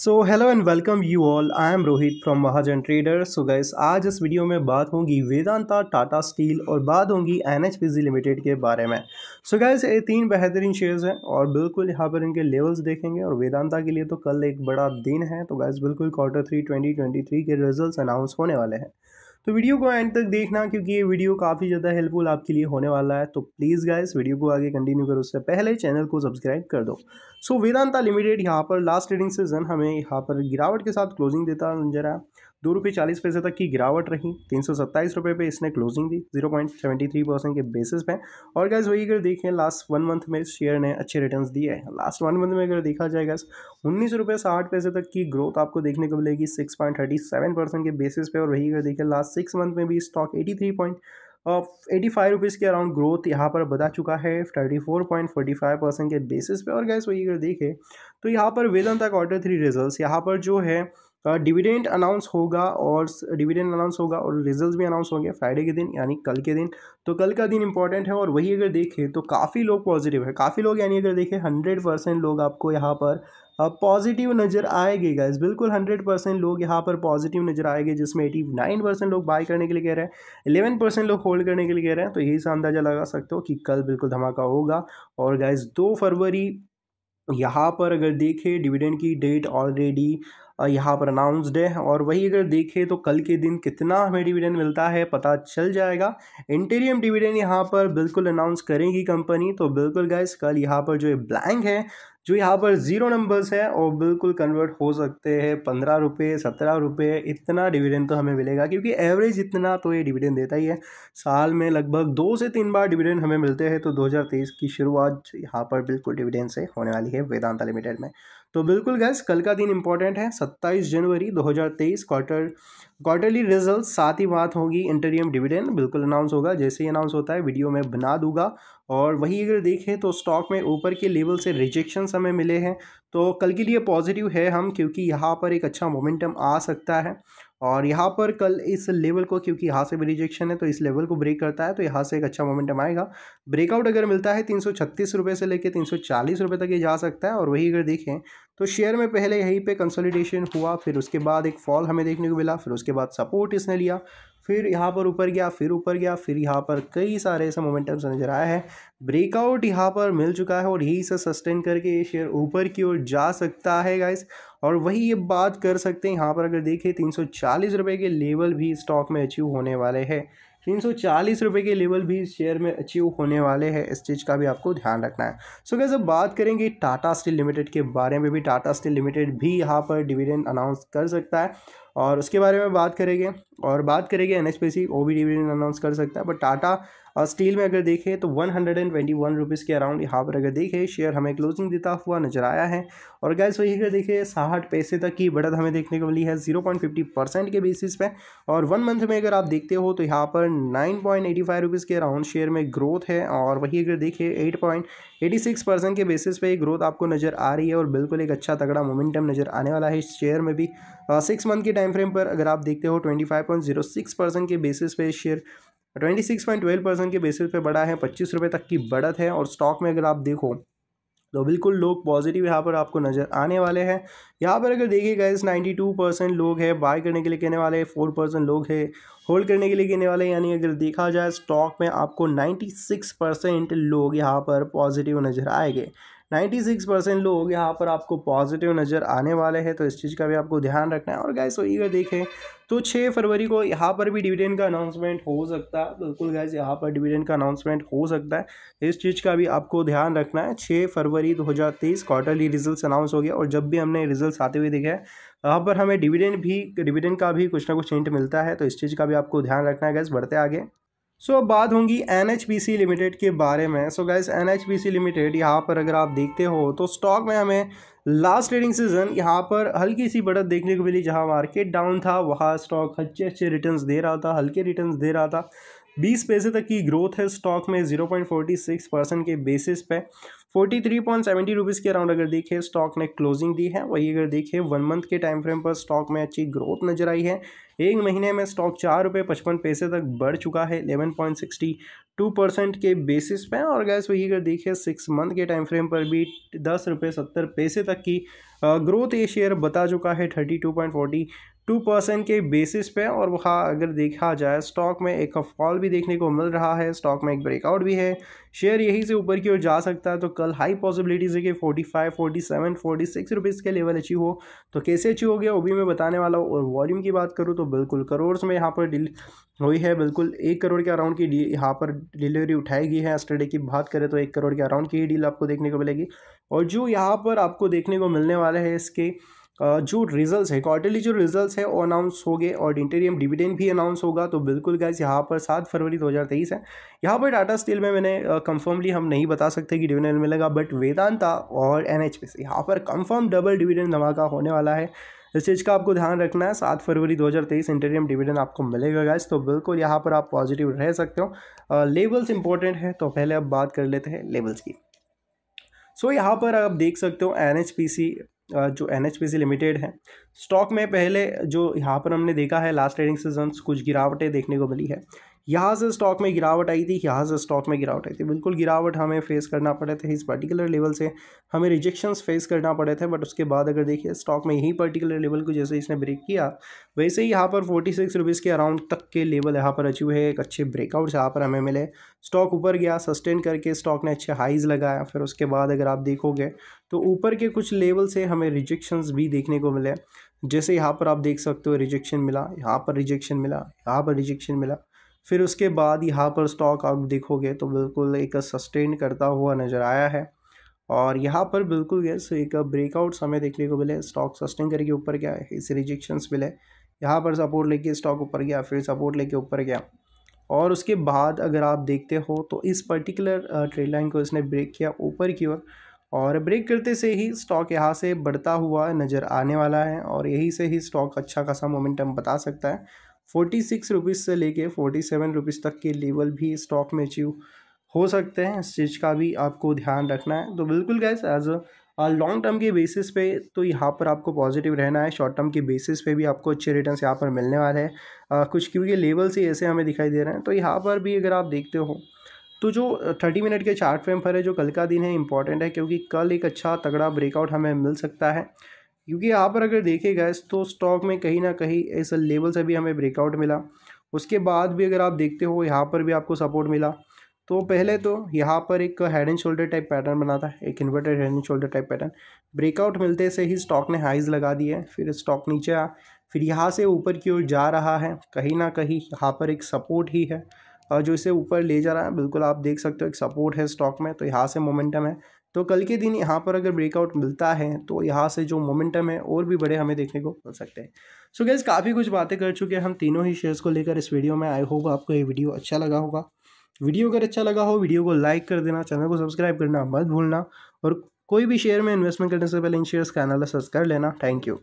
so hello and welcome you all I am Rohit from Mahajan trader so guys आज इस video में बात होगी वेदांता टाटा स्टील और बात होगी N H P G limited के बारे में सो so गैस ये तीन बेहतरीन शेयर्स हैं और बिल्कुल यहाँ पर इनके लेवल्स देखेंगे और वेदांता के लिए तो कल एक बड़ा दिन है तो गैस बिल्कुल quarter three twenty twenty three के रिजल्ट अनाउंस होने वाले हैं तो वीडियो को एंड तक देखना क्योंकि ये वीडियो काफ़ी ज़्यादा हेल्पफुल आपके लिए होने वाला है तो प्लीज़ गाइस वीडियो को आगे कंटिन्यू करो उससे पहले चैनल को सब्सक्राइब कर दो सो वेदांता लिमिटेड यहाँ पर लास्ट ट्रेडिंग सीजन हमें यहाँ पर गिरावट के साथ क्लोजिंग देता नजर आया दो रुपये चालीस पैसे तक की गिरावट रही तीन सौ सत्ताईस रुपये पर इसने क्लोजिंग दी zero point seventy three percent के बेसिस पे और गैस वही अगर देखें लास्ट वन मंथ में शेयर ने अच्छे रिटर्न दिए हैं लास्ट वन मंथ में अगर देखा जाए गैस उन्नीस रुपये साठ पैसे तक की ग्रोथ आपको देखने को मिलेगी six point thirty seven percent के बेसिस पे और वही अगर देखें लास्ट सिक्स मंथ में भी stock eighty three point eighty five rupees के अराउंड ग्रोथ यहाँ पर बता चुका है thirty four point forty five percent के बेसिस पे और गैस वही अगर देखें तो यहाँ पर वेदन तक ऑर्डर थ्री रिजल्ट्स यहाँ पर जो है डिविडेंड अनाउंस होगा और डिविडेंड अनाउंस होगा और रिजल्ट्स भी अनाउंस होंगे फ्राइडे के दिन यानी कल के दिन तो कल का दिन इंपॉर्टेंट है और वही अगर देखें तो काफ़ी लोग पॉजिटिव है काफ़ी लोग यानी अगर देखें हंड्रेड परसेंट लोग आपको यहाँ पर पॉजिटिव नज़र आएगी गाइज बिल्कुल हंड्रेड परसेंट लोग यहाँ पर पॉजिटिव नज़र आएंगे जिसमें एटी नाइन परसेंट लोग बाय करने के लिए कह रहे हैं इलेवन परसेंट लोग होल्ड करने के लिए कह रहे हैं तो यही से अंदाज़ा लगा सकते हो कि कल बिल्कुल धमाका होगा और गाइज दो फरवरी यहाँ पर अगर देखें डिविडेंड की डेट ऑलरेडी यहाँ पर अनाउंसड है और वही अगर देखें तो कल के दिन कितना हमें डिविडेंड मिलता है पता चल जाएगा इंटीरियम डिविडेंड यहाँ पर बिल्कुल अनाउंस करेगी कंपनी तो बिल्कुल गाइस कल यहाँ पर जो ब्लैंक है जो यहाँ पर ज़ीरो नंबर्स है और बिल्कुल कन्वर्ट हो सकते हैं पंद्रह रुपये सत्रह रुपये इतना डिविडेंड तो हमें मिलेगा क्योंकि एवरेज इतना तो ये डिविडेंड देता ही है साल में लगभग दो से तीन बार डिविडेंड हमें मिलते हैं तो 2023 की शुरुआत यहाँ पर बिल्कुल डिविडेंड से होने वाली है वेदांता लिमिटेड में तो बिल्कुल गैस कल का दिन इंपॉर्टेंट है 27 जनवरी 2023 क्वार्टर क्वार्टरली रिजल्ट साथ ही बात होगी इंटरियम डिविडेंड बिल्कुल अनाउंस होगा जैसे ही अनाउंस होता है वीडियो में बना दूंगा और वही अगर देखें तो स्टॉक में ऊपर के लेवल से रिजेक्शन हमें मिले हैं तो कल के लिए पॉजिटिव है हम क्योंकि यहाँ पर एक अच्छा मोमेंटम आ सकता है और यहाँ पर कल इस लेवल को क्योंकि यहाँ से भी रिजेक्शन है तो इस लेवल को ब्रेक करता है तो यहाँ से एक अच्छा मोमेंटम आएगा ब्रेकआउट अगर मिलता है तीन सौ से लेकर तीन सौ तक ये जा सकता है और वही अगर देखें तो शेयर में पहले यहीं पे कंसोलिडेशन हुआ फिर उसके बाद एक फॉल हमें देखने को मिला फिर उसके बाद सपोर्ट इसने लिया फिर यहाँ पर ऊपर गया फिर ऊपर गया फिर यहाँ पर कई सारे ऐसे मोमेंटम्स नज़र आया है ब्रेकआउट यहाँ पर मिल चुका है और यही से सस्टेन करके ये शेयर ऊपर की ओर जा सकता है गाइस और वही ये बात कर सकते हैं यहाँ पर अगर देखें तीन रुपए के लेवल भी स्टॉक में अचीव होने वाले हैं तीन सौ चालीस रुपये के लेवल भी इस शेयर में अचीव होने वाले हैं इस चीज़ का भी आपको ध्यान रखना है सो so, अब बात करेंगे टाटा स्टील लिमिटेड के बारे में भी टाटा स्टील लिमिटेड भी यहाँ पर डिविडेंड अनाउंस कर सकता है और उसके बारे में बात करेंगे और बात करेंगे एन एच पी सी वो भी डिविडेंड अनाउंस कर सकता है बट टाटा और स्टील में अगर देखें तो one hundred and twenty one rupees के अराउंड यहाँ पर अगर देखें शेयर हमें क्लोजिंग देता हुआ नजर आया है और गैस वही अगर देखें साठ पैसे तक की बढ़त हमें देखने को मिली है जीरो पॉइंट फिफ्टी परसेंट के बेसिस पे और वन मंथ में अगर आप देखते हो तो यहाँ पर nine point eighty five rupees के अराउंड शेयर में ग्रोथ है और वही अगर देखें eight point eighty six percent के बेसिस पे ग्रोथ आपको नज़र आ रही है और बिल्कुल एक अच्छा तगड़ा मोमेंटम नज़र आने वाला है इस शेयर में भी सिक्स मंथ के टाइम फ्रेम पर अगर आप देखते हो twenty five point zero six percent के बेसिस पे share twenty six point twelve percent के बेसिस पे बढ़ा है पच्चीस रुपये तक की बढ़त है और स्टॉक में अगर आप देखो तो बिल्कुल लोग पॉजिटिव यहाँ पर आपको नज़र आने वाले हैं यहाँ पर अगर देखिए गाइस 92 परसेंट लोग हैं बाय करने के लिए कहने वाले फोर परसेंट लोग हैं होल्ड करने के लिए कहने वाले यानी अगर देखा जाए स्टॉक में आपको 96 परसेंट लोग यहाँ पर पॉजिटिव नज़र आएंगे नाइन्टी सिक्स परसेंट लोग यहाँ पर आपको पॉजिटिव नज़र आने वाले हैं तो इस चीज़ का भी आपको ध्यान रखना है और गैस तो ये देखें तो छः फरवरी को यहाँ पर भी डिविडेंड का अनाउंसमेंट हो सकता है बिल्कुल गैस यहाँ पर डिविडेंड का अनाउंसमेंट हो सकता है इस चीज़ का भी आपको ध्यान रखना है छः फरवरी दो हज़ार तेईस क्वार्टरली रिजल्ट अनाउंस हो गया और जब भी हमने रिजल्ट आते हुए दिखे यहाँ पर हमें डिविडेंड भी डिविडेंड का भी कुछ ना कुछ हिंट मिलता है तो इस चीज़ का भी आपको ध्यान रखना है गैस बढ़ते आगे सो so, अब बात होगी एन लिमिटेड के बारे में सो गैस एन लिमिटेड यहाँ पर अगर आप देखते हो तो स्टॉक में हमें लास्ट ट्रेडिंग सीजन यहाँ पर हल्की सी बढ़त देखने को मिली जहाँ मार्केट डाउन था वहाँ स्टॉक अच्छे अच्छे रिटर्न्स दे रहा था हल्के रिटर्न्स दे रहा था बीस पैसे तक की ग्रोथ है स्टॉक में zero point forty six percent के बेसिस पे forty three point seventy rupees के अराउंड अगर देखिए स्टॉक ने क्लोजिंग दी है वही अगर देखिए वन मंथ के टाइम फ्रेम पर स्टॉक में अच्छी ग्रोथ नजर आई है एक महीने में स्टॉक चार रुपये पचपन पैसे तक बढ़ चुका है eleven point sixty two percent के बेसिस पे और गैस वही अगर देखिए सिक्स मंथ के टाइम फ्रेम पर भी दस रुपये सत्तर पैसे तक की ग्रोथ ये शेयर बता चुका है thirty two point forty two percent के बेसिस पे और वहाँ अगर देखा जाए स्टॉक में एक फॉल भी देखने को मिल रहा है स्टॉक में एक ब्रेकआउट भी है शेयर यहीं से ऊपर की ओर जा सकता है तो कल हाई पॉसिबिलिटीज़ है कि forty five forty seven forty six rupees के लेवल अचीव हो तो कैसे अचीव हो गया वो भी मैं बताने वाला हूँ और वॉल्यूम की बात करूँ तो बिल्कुल करोड़ में यहाँ पर डील हुई है बिल्कुल एक करोड़ के अराउंड की डी यहाँ पर डिलीवरी उठाई गई है एस्टरडे की बात करें तो एक करोड़ के अराउंड की ही डील आपको देखने को मिलेगी और जो यहाँ पर आपको देखने को मिलने वाला है इसके जो रिजल्ट्स है क्वार्टरली जो रिजल्ट्स है वो अनाउंस हो गए और इंटेरियम डिविडेंड भी अनाउंस होगा तो बिल्कुल गैस यहाँ पर सात फरवरी 2023 है यहाँ पर टाटा स्टील में मैंने कंफर्मली हम नहीं बता सकते कि डिविडेंड मिलेगा बट वेदांता और एन एच पी सी यहाँ पर कंफर्म डबल डिविडेंड धमाका होने वाला है इस चीज़ का आपको ध्यान रखना है सात फरवरी 2023 इंटेरियम डिविडेंड आपको मिलेगा गैस तो बिल्कुल यहाँ पर आप पॉजिटिव रह सकते हो लेवल्स इंपॉर्टेंट है तो पहले अब बात कर लेते हैं लेवल्स की सो so, यहाँ पर आप देख सकते हो एन एच पी सी जो एन सी लिमिटेड है स्टॉक में पहले जो यहाँ पर हमने देखा है लास्ट ट्रेडिंग सीजन कुछ गिरावटें देखने को मिली है यहाँ से स्टॉक में गिरावट आई थी यहाँ से स्टॉक में गिरावट आई थी बिल्कुल गिरावट हमें फेस करना पड़े थे इस पर्टिकुलर लेवल से हमें रिजेक्शंस फेस करना पड़े थे बट उसके बाद अगर देखिए स्टॉक में यही पर्टिकुलर लेवल को जैसे इसने ब्रेक किया वैसे ही यहाँ पर फोर्टी सिक्स रुपीज़ के अराउंड तक के लेवल यहाँ पर अचीव है एक अच्छे ब्रेकआउट यहाँ पर हमें मिले स्टॉक ऊपर गया सस्टेन करके स्टॉक ने अच्छे हाइज़ लगाया फिर उसके बाद अगर आप देखोगे तो ऊपर के कुछ लेवल से हमें रिजेक्शंस भी देखने को मिले जैसे यहाँ पर आप देख सकते हो रिजेक्शन मिला यहाँ पर रिजेक्शन मिला यहाँ पर रिजेक्शन मिला फिर उसके बाद यहाँ पर स्टॉक आप देखोगे तो बिल्कुल एक सस्टेन करता हुआ नज़र आया है और यहाँ पर बिल्कुल यस एक ब्रेकआउट समय देखने को मिले स्टॉक सस्टेन करके ऊपर गया इसे रिजेक्शंस मिले यहाँ पर सपोर्ट लेके स्टॉक ऊपर गया फिर सपोर्ट लेके ऊपर गया और उसके बाद अगर आप देखते हो तो इस पर्टिकुलर ट्रेड लाइन को इसने ब्रेक किया ऊपर की ओर और ब्रेक करते से ही स्टॉक यहाँ से बढ़ता हुआ नज़र आने वाला है और यहीं से ही स्टॉक अच्छा खासा मोमेंटम बता सकता है फोर्टी सिक्स रुपीज़ से लेके फोर्टी सेवन रुपीज़ तक के लेवल भी स्टॉक में अचीव हो सकते हैं इस चीज़ का भी आपको ध्यान रखना है तो बिल्कुल gas as a long term के बेसिस पे तो यहाँ पर आपको पॉजिटिव रहना है शॉर्ट टर्म के बेसिस पे भी आपको अच्छे रिटर्न यहाँ पर मिलने वाले हैं कुछ क्योंकि लेवल से ऐसे हमें दिखाई दे रहे हैं तो यहाँ पर भी अगर आप देखते हो तो जो थर्टी मिनट के चार्ट फ्रेम पर है जो कल का दिन है इंपॉर्टेंट है क्योंकि कल एक अच्छा तगड़ा ब्रेकआउट हमें मिल सकता है क्योंकि यहाँ पर अगर देखेगा तो स्टॉक में कहीं ना कहीं इस लेवल से भी हमें ब्रेकआउट मिला उसके बाद भी अगर आप देखते हो यहाँ पर भी आपको सपोर्ट मिला तो पहले तो यहाँ पर एक head and shoulder type pattern बना था एक inverted head and shoulder type pattern breakout मिलते से ही स्टॉक ने हाइज लगा दिए फिर स्टॉक नीचे आया फिर यहाँ से ऊपर की ओर जा रहा है कहीं ना कहीं यहाँ पर एक सपोर्ट ही है जो इसे ऊपर ले जा रहा है बिल्कुल आप देख सकते हो एक सपोर्ट है स्टॉक में तो यहाँ से मोमेंटम है तो कल के दिन यहाँ पर अगर ब्रेकआउट मिलता है तो यहाँ से जो मोमेंटम है और भी बड़े हमें देखने को मिल सकते हैं सो गैस काफ़ी कुछ बातें कर चुके हैं हम तीनों ही शेयर्स को लेकर इस वीडियो में आई होगा आपको ये वीडियो अच्छा लगा होगा वीडियो अगर अच्छा लगा हो वीडियो को लाइक कर देना चैनल को सब्सक्राइब करना मत भूलना और कोई भी शेयर में इन्वेस्टमेंट करने से पहले इन शेयर्स का एनालिसिस कर लेना थैंक यू